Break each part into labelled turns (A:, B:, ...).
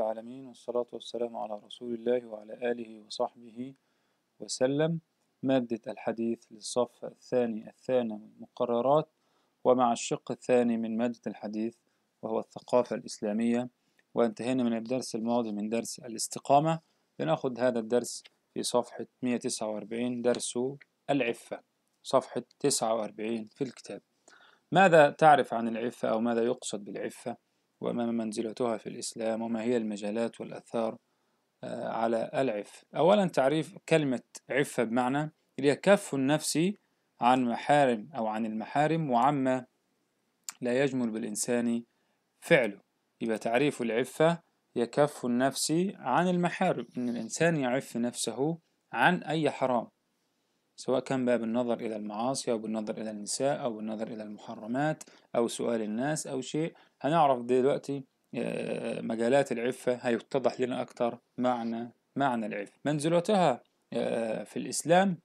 A: العالمين والصلاة والسلام على رسول الله وعلى آله وصحبه وسلم مادة الحديث للصف الثاني الثانوي مقررات ومع الشق الثاني من مادة الحديث وهو الثقافة الإسلامية وانتهينا من الدرس الماضي من درس الاستقامة لنأخذ هذا الدرس في صفحة 149 درس العفة صفحة 49 في الكتاب ماذا تعرف عن العفة أو ماذا يقصد بالعفة؟ وما منزلتها في الإسلام وما هي المجالات والأثار آه، على العف أولا تعريف كلمة عفة بمعنى هي كف النفس عن محارم أو عن المحارم وعما لا يجمل بالإنسان فعله يبقى تعريف العفة هي كف النفس عن المحارم إن الإنسان يعف نفسه عن أي حرام سواء كان بقى بالنظر إلى المعاصي أو بالنظر إلى النساء أو بالنظر إلى المحرمات أو سؤال الناس أو شيء هنعرف دلوقتي آه، مجالات العفة هيتضح لنا أكتر معنى معنى العفة منزلتها آه، في الإسلام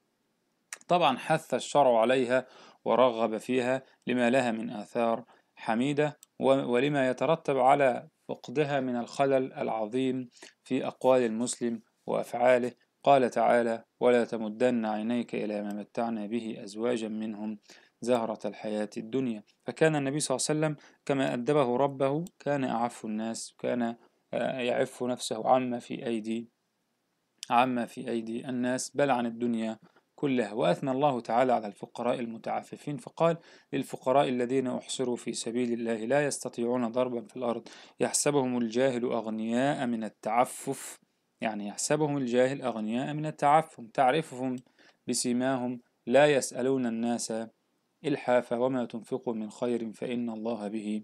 A: طبعا حث الشرع عليها ورغب فيها لما لها من آثار حميدة ولما يترتب على فقدها من الخلل العظيم في أقوال المسلم وأفعاله قال تعالى ولا تمدن عينيك إلى ما متعنا به أزواجا منهم زهرة الحياة الدنيا فكان النبي صلى الله عليه وسلم كما أدبه ربه كان أعف الناس كان آه، يعف نفسه عما في أيدي عما في أيدي الناس بل عن الدنيا كلها وأثنى الله تعالى على الفقراء المتعففين فقال للفقراء الذين أحصروا في سبيل الله لا يستطيعون ضربا في الأرض يحسبهم الجاهل أغنياء من التعفف يعني يحسبهم الجاهل أغنياء من التعفف تعرفهم بسيماهم لا يسألون الناس إلحاف وما تنفقوا من خير فإن الله به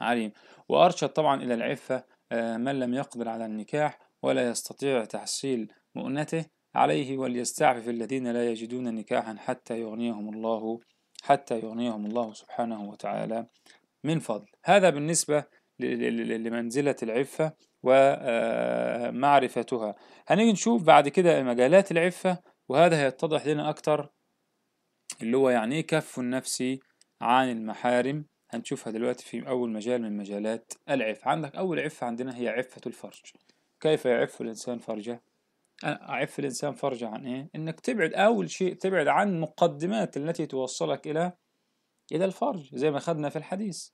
A: عليم وأرشد طبعا إلى العفة آه، من لم يقدر على النكاح ولا يستطيع تحصيل مؤنته عليه وليستعفف الذين لا يجدون نكاحا حتى يغنيهم الله حتى يغنيهم الله سبحانه وتعالى من فضل هذا بالنسبة لمنزلة العفة ومعرفتها آه، هنيجي نشوف بعد كده مجالات العفة وهذا هيتضح لنا أكثر اللي هو يعني ايه كف النفس عن المحارم هنشوفها دلوقتي في أول مجال من مجالات العفة عندك أول عفة عندنا هي عفة الفرج كيف يعف الإنسان فرجه؟ أعف الإنسان فرجه عن إيه؟ إنك تبعد أول شيء تبعد عن مقدمات التي توصلك إلى إلى الفرج زي ما خدنا في الحديث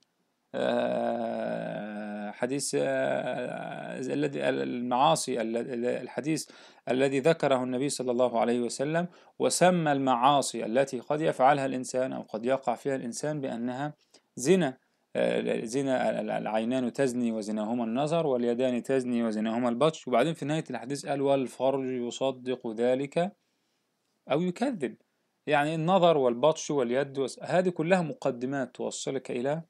A: آه، حديث آه، آه، آه، الذي المعاصي الحديث الذي ذكره النبي صلى الله عليه وسلم وسمى المعاصي التي قد يفعلها الإنسان أو قد يقع فيها الإنسان بأنها زنا زنا العينان تزني وزناهما النظر واليدان تزني وزناهما البطش وبعدين في نهاية الحديث قال والفرج يصدق ذلك أو يكذب يعني النظر والبطش واليد هذه كلها مقدمات توصلك إلى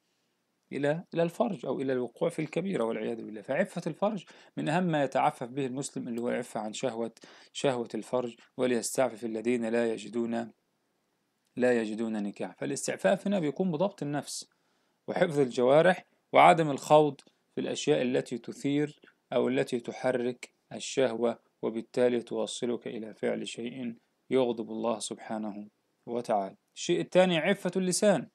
A: إلى إلى الفرج أو إلى الوقوع في الكبيرة والعياذ بالله فعفة الفرج من أهم ما يتعفف به المسلم اللي هو العفة عن شهوة شهوة الفرج وليستعفف الذين لا يجدون لا يجدون نكاح فالاستعفاف هنا بيكون بضبط النفس وحفظ الجوارح وعدم الخوض في الأشياء التي تثير أو التي تحرك الشهوة وبالتالي توصلك إلى فعل شيء يغضب الله سبحانه وتعالى الشيء الثاني عفة اللسان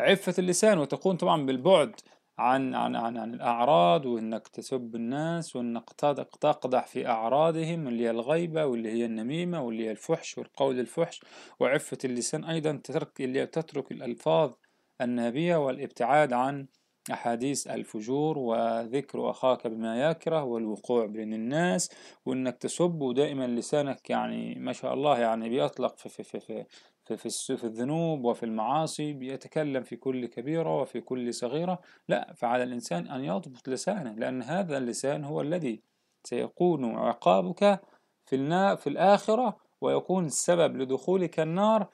A: عفة اللسان وتكون طبعا بالبعد عن عن عن, عن الأعراض وإنك تسب الناس وإنك تقدح في أعراضهم اللي هي الغيبة واللي هي النميمة واللي هي الفحش والقول الفحش وعفة اللسان أيضا تترك اللي تترك الألفاظ النابية والابتعاد عن أحاديث الفجور وذكر أخاك بما يكره والوقوع بين الناس وإنك تسب ودائما لسانك يعني ما شاء الله يعني بيطلق في, في, في, في في, في, في الذنوب وفي المعاصي بيتكلم في كل كبيرة وفي كل صغيرة لا فعلى الإنسان أن يضبط لسانه لأن هذا اللسان هو الذي سيكون عقابك في, النا في الآخرة ويكون السبب لدخولك النار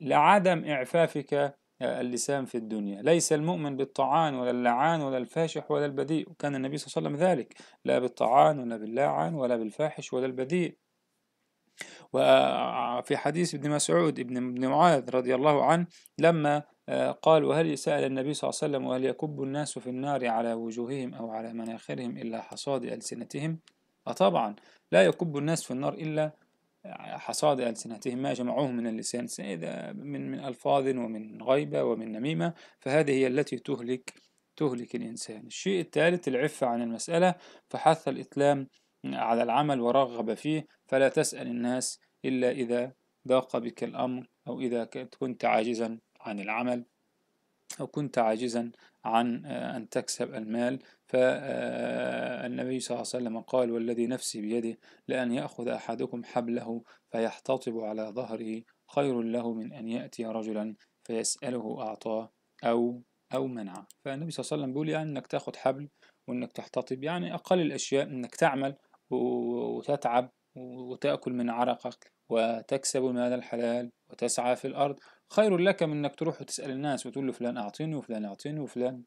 A: لعدم إعفافك اللسان في الدنيا ليس المؤمن بالطعان ولا اللعان ولا الفاشح ولا البذيء وكان النبي صلى الله عليه وسلم ذلك لا بالطعان ولا باللعان ولا بالفاحش ولا البذيء وفي حديث ابن مسعود ابن معاذ رضي الله عنه لما آه، قال وهل سأل النبي صلى الله عليه وسلم وهل يكب الناس في النار على وجوههم أو على مناخرهم إلا حصاد ألسنتهم أطبعا آه، لا يكب الناس في النار إلا حصاد ألسنتهم ما جمعوه من اللسان من من ألفاظ ومن غيبة ومن نميمة فهذه هي التي تهلك تهلك الإنسان الشيء الثالث العفة عن المسألة فحث الإتلام على العمل ورغب فيه فلا تسأل الناس إلا إذا ضاق بك الأمر أو إذا كنت عاجزا عن العمل أو كنت عاجزا عن آه، أن تكسب المال فالنبي آه، صلى الله عليه وسلم قال والذي نفسي بيده لأن يأخذ أحدكم حبله فيحتطب على ظهره خير له من أن يأتي رجلا فيسأله أعطاه أو أو منع فالنبي صلى الله عليه وسلم بيقول يعني أنك تأخذ حبل وأنك تحتطب يعني أقل الأشياء أنك تعمل وتتعب وتأكل من عرقك وتكسب المال الحلال وتسعى في الأرض خير لك من انك تروح وتسال الناس وتقول له فلان اعطيني وفلان اعطيني وفلان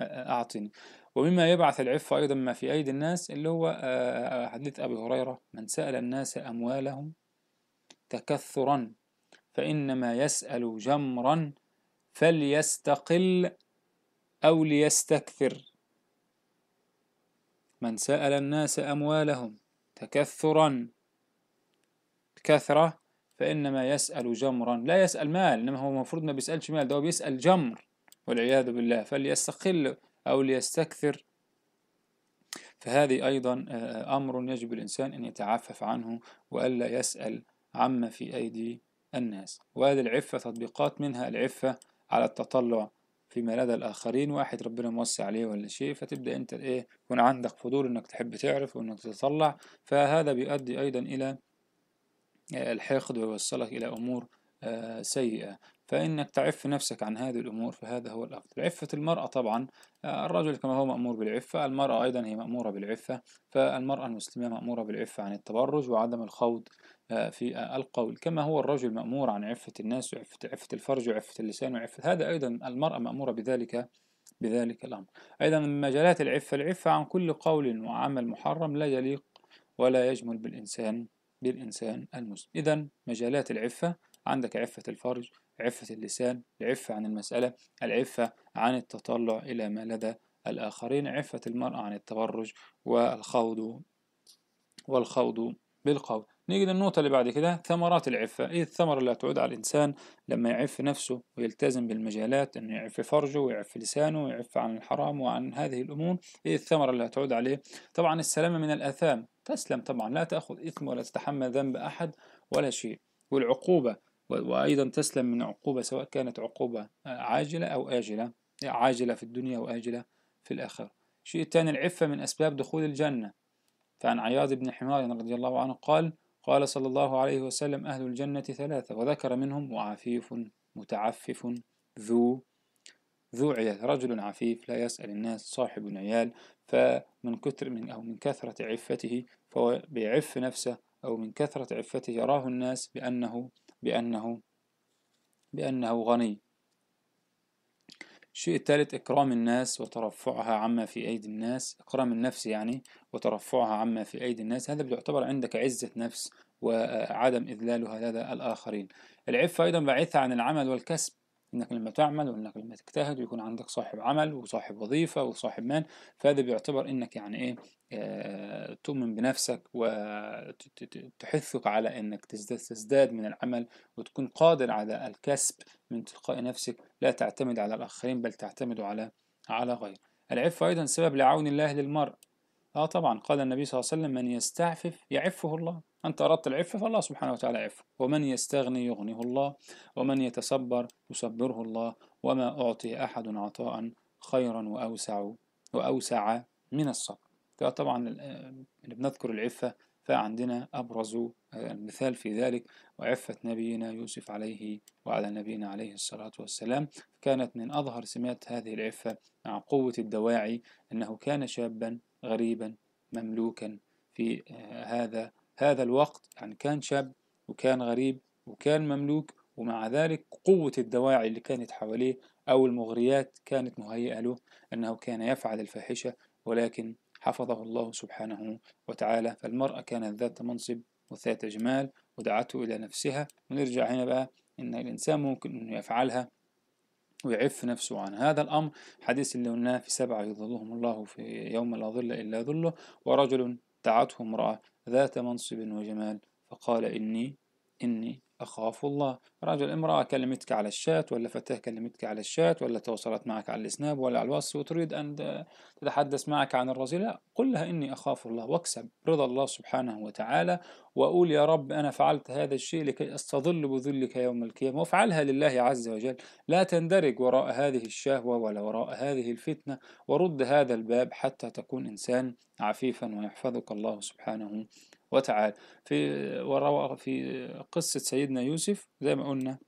A: آه، آه، اعطني ومما يبعث العفه ايضا ما في ايدي الناس اللي هو آه، حديث ابي هريره من سال الناس اموالهم تكثرا فانما يسال جمرا فليستقل او ليستكثر من سال الناس اموالهم تكثرا كثره فإنما يسأل جمرا لا يسأل مال إنما هو المفروض ما بيسألش مال ده هو بيسأل جمر والعياذ بالله فليستقل أو ليستكثر فهذه أيضا آه، أمر يجب الإنسان أن يتعفف عنه وألا يسأل عما في أيدي الناس وهذه العفة تطبيقات منها العفة على التطلع فيما لدى الآخرين واحد ربنا موسع عليه ولا شيء فتبدأ أنت إيه يكون عندك فضول إنك تحب تعرف وإنك تتطلع فهذا بيؤدي أيضا إلى الحقد ويوصلك إلى أمور آه، سيئة فإنك تعف نفسك عن هذه الأمور فهذا هو الأفضل عفة المرأة طبعا آه، الرجل كما هو مأمور بالعفة المرأة أيضا هي مأمورة بالعفة فالمرأة المسلمة مأمورة بالعفة عن التبرج وعدم الخوض آه، في القول كما هو الرجل مأمور عن عفة الناس وعفة عفة الفرج وعفة اللسان وعفة هذا أيضا المرأة مأمورة بذلك بذلك الأمر أيضا من مجالات العفة العفة عن كل قول وعمل محرم لا يليق ولا يجمل بالإنسان بالإنسان المسلم إذا مجالات العفة عندك عفة الفرج عفة اللسان العفة عن المسألة العفة عن التطلع إلى ما لدى الآخرين عفة المرأة عن التبرج والخوض والخوض بالقول نيجي للنقطة اللي بعد كده ثمرات العفة إيه الثمرة اللي هتعود على الإنسان لما يعف نفسه ويلتزم بالمجالات إنه يعف فرجه ويعف لسانه ويعف عن الحرام وعن هذه الأمور إيه الثمرة اللي هتعود عليه طبعا السلامة من الآثام تسلم طبعا لا تأخذ إثم ولا تتحمل ذنب أحد ولا شيء والعقوبة وأيضا تسلم من عقوبة سواء كانت عقوبة آه، عاجلة أو آجلة يعني عاجلة في الدنيا وآجلة في الآخرة الشيء الثاني العفة من أسباب دخول الجنة فعن عياض بن حمار رضي الله عنه قال قال صلى الله عليه وسلم أهل الجنة ثلاثة وذكر منهم وعفيف متعفف ذو ذو عيال رجل عفيف لا يسأل الناس صاحب عيال فمن كثر من أو من كثرة عفته فهو بيعف نفسه أو من كثرة عفته يراه الناس بأنه بأنه بأنه غني الشيء الثالث إكرام الناس وترفعها عما في أيدي الناس إكرام النفس يعني وترفعها عما في أيدي الناس هذا بيعتبر عندك عزة نفس وعدم إذلالها لدى الآخرين العفة أيضا بعيدة عن العمل والكسب انك لما تعمل وانك لما تجتهد ويكون عندك صاحب عمل وصاحب وظيفة وصاحب مال فهذا بيعتبر انك يعني ايه آه، تؤمن بنفسك وتحثك على انك تزداد تزداد من العمل وتكون قادر على الكسب من تلقاء نفسك لا تعتمد على الاخرين بل تعتمد على على غيرك العفة ايضا سبب لعون الله للمرء اه طبعا قال النبي صلى الله عليه وسلم من يستعفف يعفه الله انت اردت العفه فالله سبحانه وتعالى يعفه ومن يستغني يغنيه الله ومن يتصبر يصبره الله وما اعطي احد عطاء خيرا واوسع واوسع من الصبر طبعا آه، بنذكر العفه فعندنا ابرز آه، المثال في ذلك وعفه نبينا يوسف عليه وعلى نبينا عليه الصلاه والسلام كانت من اظهر سمات هذه العفه مع قوه الدواعي انه كان شابا غريبا مملوكا في آه، هذا هذا الوقت يعني كان شاب وكان غريب وكان مملوك ومع ذلك قوة الدواعي اللي كانت حواليه أو المغريات كانت مهيئة له أنه كان يفعل الفاحشة ولكن حفظه الله سبحانه وتعالى فالمرأة كانت ذات منصب وذات جمال ودعته إلى نفسها ونرجع هنا بقى إن الإنسان ممكن أنه يفعلها ويعف نفسه عن هذا الأمر حديث اللي قلناه في سبعة يظلهم الله في يوم لا ظل إلا ظله ورجل دعته امرأة ذات منصب وجمال فقال إني إني أخاف الله رجل امرأة كلمتك على الشات ولا فتاة كلمتك على الشات ولا تواصلت معك على السناب ولا على الواتس وتريد أن تتحدث معك عن لا قل لها إني أخاف الله واكسب رضا الله سبحانه وتعالى وأقول يا رب أنا فعلت هذا الشيء لكي أستظل بذلك يوم القيامة وافعلها لله عز وجل لا تندرج وراء هذه الشهوة ولا وراء هذه الفتنة ورد هذا الباب حتى تكون إنسان عفيفا ويحفظك الله سبحانه وتعالى في في قصة سيدنا يوسف زي ما قلنا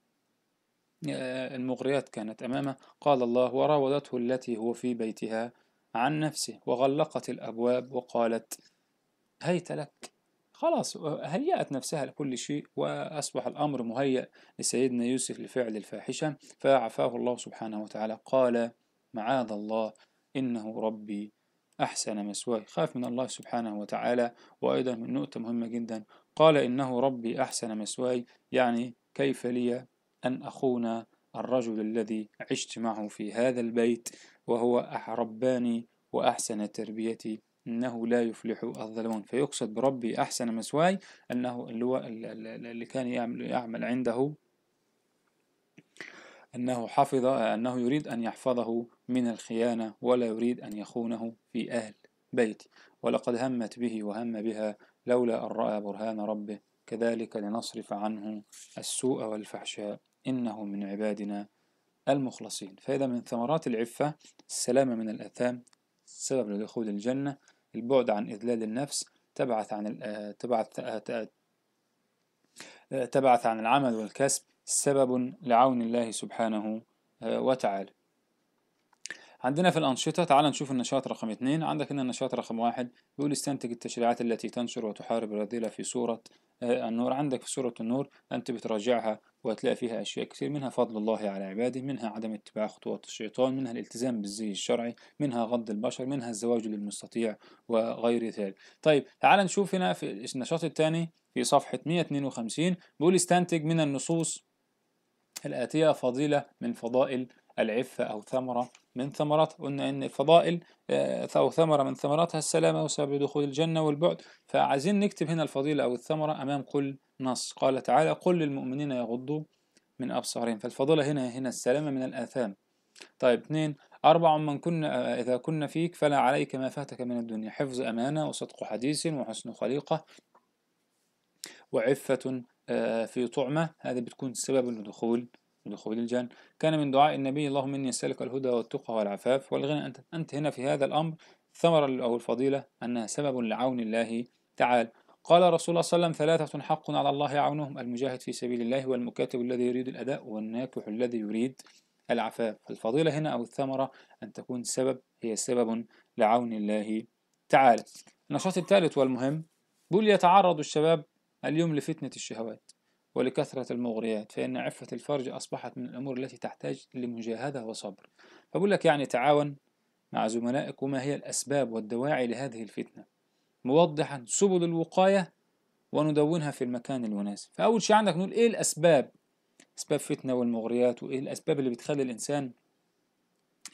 A: آه، المغريات كانت أمامه قال الله وراودته التي هو في بيتها عن نفسه وغلقت الأبواب وقالت هيت لك خلاص آه، هيأت نفسها لكل شيء وأصبح الأمر مهيأ لسيدنا يوسف لفعل الفاحشة فعفاه الله سبحانه وتعالى قال معاذ الله إنه ربي أحسن مسواي خاف من الله سبحانه وتعالى وأيضا من نقطة مهمة جدا قال إنه ربي أحسن مسواي يعني كيف لي أن أخون الرجل الذي عشت معه في هذا البيت وهو أحرباني وأحسن تربيتي إنه لا يفلح الظالمون فيقصد بربي أحسن مسواي أنه اللي هو اللي كان يعمل, يعمل عنده أنه حفظ أنه يريد أن يحفظه من الخيانة ولا يريد أن يخونه في أهل بيتي ولقد همت به وهم بها لولا أن رأى برهان ربه كذلك لنصرف عنه السوء والفحشاء إنه من عبادنا المخلصين فإذا من ثمرات العفة السلامة من الأثام سبب لدخول الجنة البعد عن إذلال النفس تبعث عن آه، تبعث آه، آه، تبعث عن العمل والكسب سبب لعون الله سبحانه وتعالى عندنا في الأنشطة تعال نشوف النشاط رقم اثنين عندك هنا النشاط رقم واحد بيقول استنتج التشريعات التي تنشر وتحارب الرذيلة في سورة آه، النور عندك في سورة النور أنت بتراجعها وهتلاقي فيها أشياء كثير منها فضل الله على عباده منها عدم اتباع خطوات الشيطان منها الالتزام بالزي الشرعي منها غض البشر منها الزواج للمستطيع وغير ذلك طيب تعال نشوف هنا في النشاط الثاني في صفحة 152 بيقول استنتج من النصوص الآتية فضيلة من فضائل العفة أو ثمرة من ثمرات قلنا ان الفضائل آه، او ثمره من ثمراتها السلامه وسبب دخول الجنه والبعد فعايزين نكتب هنا الفضيله او الثمره امام كل نص قال تعالى قل للمؤمنين يغضوا من ابصارهم فالفضيله هنا هنا السلامه من الاثام طيب اثنين أربع من كنا آه، إذا كنا فيك فلا عليك ما فاتك من الدنيا حفظ أمانة وصدق حديث وحسن خليقة وعفة آه، في طعمة هذا بتكون سبب لدخول دخول الجنة كان من دعاء النبي اللهم إني أسألك الهدى والتقى والعفاف والغنى أنت, أنت هنا في هذا الأمر ثمرة أو الفضيلة أنها سبب لعون الله تعالى قال رسول الله صلى الله عليه وسلم ثلاثة حق على الله عونهم المجاهد في سبيل الله والمكاتب الذي يريد الأداء والناكح الذي يريد العفاف فالفضيلة هنا أو الثمرة أن تكون سبب هي سبب لعون الله تعالى النشاط الثالث والمهم بل يتعرض الشباب اليوم لفتنة الشهوات ولكثرة المغريات فإن عفة الفرج أصبحت من الأمور التي تحتاج لمجاهدة وصبر فبقول لك يعني تعاون مع زملائك وما هي الأسباب والدواعي لهذه الفتنة موضحا سبل الوقاية وندونها في المكان المناسب فأول شيء عندك نقول إيه الأسباب أسباب فتنة والمغريات وإيه الأسباب اللي بتخلي الإنسان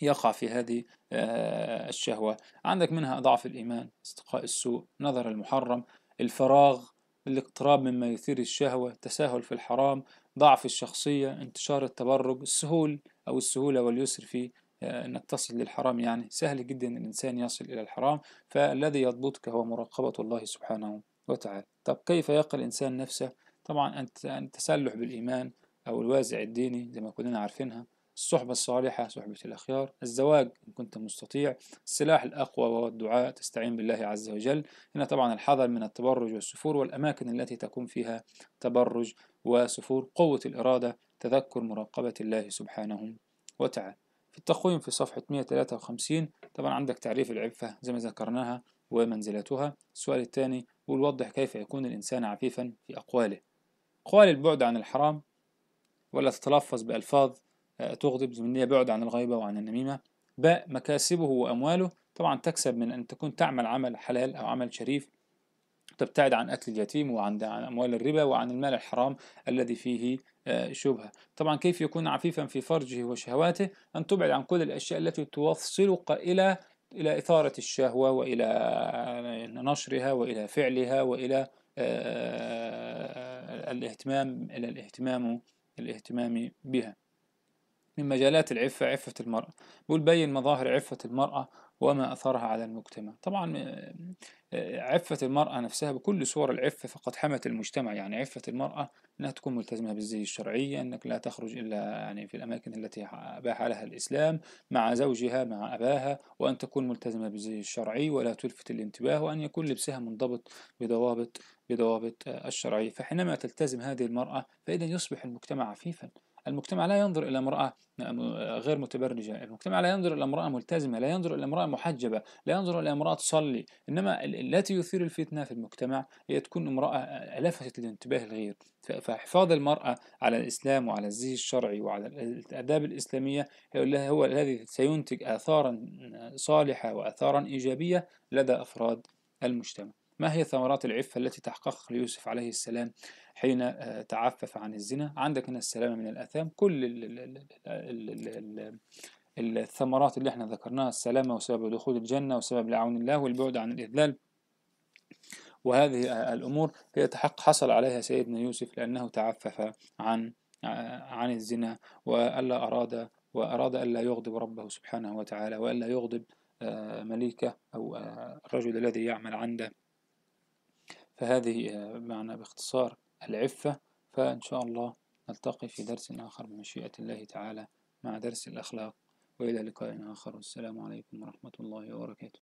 A: يقع في هذه آه، الشهوة عندك منها ضعف الإيمان استقاء السوء نظر المحرم الفراغ الاقتراب مما يثير الشهوة تساهل في الحرام ضعف الشخصية انتشار التبرج السهول أو السهولة واليسر في آه، أنك تصل للحرام يعني سهل جدا الإنسان يصل إلى الحرام فالذي يضبطك هو مراقبة الله سبحانه وتعالى طب كيف يقل الإنسان نفسه طبعا التسلح بالإيمان أو الوازع الديني زي ما كلنا عارفينها الصحبة الصالحة صحبة الأخيار الزواج إن كنت مستطيع السلاح الأقوى وهو الدعاء تستعين بالله عز وجل هنا طبعا الحذر من التبرج والسفور والأماكن التي تكون فيها تبرج وسفور قوة الإرادة تذكر مراقبة الله سبحانه وتعالى في التقويم في صفحة 153 طبعا عندك تعريف العفة زي ما ذكرناها ومنزلتها السؤال الثاني والوضح كيف يكون الإنسان عفيفا في أقواله قوال البعد عن الحرام ولا تتلفظ بألفاظ تغضب زمنية بعد عن الغيبة وعن النميمة باء مكاسبه وأمواله طبعا تكسب من أن تكون تعمل عمل حلال أو عمل شريف تبتعد عن أكل اليتيم وعن عن أموال الربا وعن المال الحرام الذي فيه آه، شبهة طبعا كيف يكون عفيفا في فرجه وشهواته أن تبعد عن كل الأشياء التي توصلك إلى إلى إثارة الشهوة وإلى آه، نشرها وإلى فعلها وإلى آه، الاهتمام إلى الاهتمام الاهتمام بها من مجالات العفة عفة المرأة بيقول بين مظاهر عفة المرأة وما أثرها على المجتمع طبعا آه، آه، عفة المرأة نفسها بكل صور العفة فقد حمت المجتمع يعني عفة المرأة أنها تكون ملتزمة بالزي الشرعية أنك لا تخرج إلا يعني في الأماكن التي أباح لها الإسلام مع زوجها مع أباها وأن تكون ملتزمة بالزي الشرعي ولا تلفت الانتباه وأن يكون لبسها منضبط بضوابط بضوابط آه، الشرعية فحينما تلتزم هذه المرأة فإذا يصبح المجتمع عفيفا المجتمع لا ينظر إلى امرأة غير متبرجة المجتمع لا ينظر إلى امرأة ملتزمة لا ينظر إلى امرأة محجبة لا ينظر إلى امرأة تصلي إنما التي يثير الفتنة في المجتمع هي تكون امرأة لفتت الانتباه الغير فحفاظ المرأة على الإسلام وعلى الزي الشرعي وعلى الآداب الإسلامية هو الذي سينتج آثارا صالحة وآثارا إيجابية لدى أفراد المجتمع ما هي ثمرات العفة التي تحققها ليوسف عليه السلام حين آه، تعفف عن الزنا عندك هنا السلامة من الأثام كل الثمرات اللي احنا ذكرناها السلامة وسبب دخول الجنة وسبب لعون الله والبعد عن الإذلال وهذه آه، الأمور هي تحق حصل عليها سيدنا يوسف لأنه تعفف عن آه، عن الزنا وألا أراد وأراد ألا يغضب ربه سبحانه وتعالى وألا يغضب مليكه أو الرجل الذي يعمل عنده فهذه معنى باختصار العفة فإن شاء الله نلتقي في درس آخر بمشيئة الله تعالى مع درس الأخلاق وإلى لقاء آخر والسلام عليكم ورحمة الله وبركاته